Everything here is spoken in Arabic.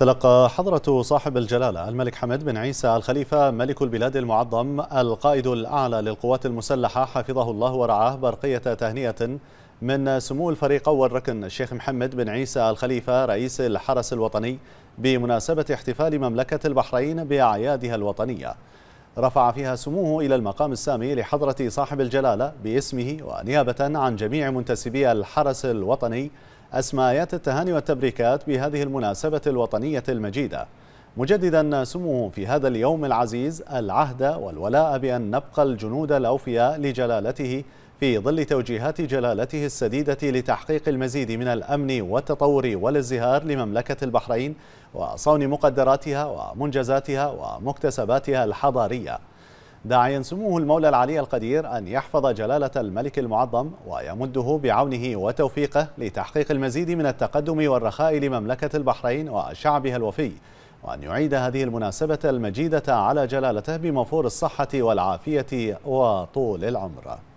تلقى حضرة صاحب الجلالة الملك حمد بن عيسى الخليفة ملك البلاد المعظم القائد الأعلى للقوات المسلحة حفظه الله ورعاه برقية تهنئة من سمو الفريق أول ركن الشيخ محمد بن عيسى الخليفة رئيس الحرس الوطني بمناسبة احتفال مملكة البحرين بأعيادها الوطنية رفع فيها سموه إلى المقام السامي لحضرة صاحب الجلالة باسمه ونيابة عن جميع منتسبي الحرس الوطني أسمايات التهاني والتبريكات بهذه المناسبة الوطنية المجيدة مجددا سموه في هذا اليوم العزيز العهد والولاء بأن نبقى الجنود الأوفياء لجلالته في ظل توجيهات جلالته السديدة لتحقيق المزيد من الأمن والتطور والازدهار لمملكة البحرين وصون مقدراتها ومنجزاتها ومكتسباتها الحضارية داعيا سموه المولى العلي القدير أن يحفظ جلالة الملك المعظم ويمده بعونه وتوفيقه لتحقيق المزيد من التقدم والرخاء لمملكة البحرين وشعبها الوفي وأن يعيد هذه المناسبة المجيدة على جلالته بموفور الصحة والعافية وطول العمر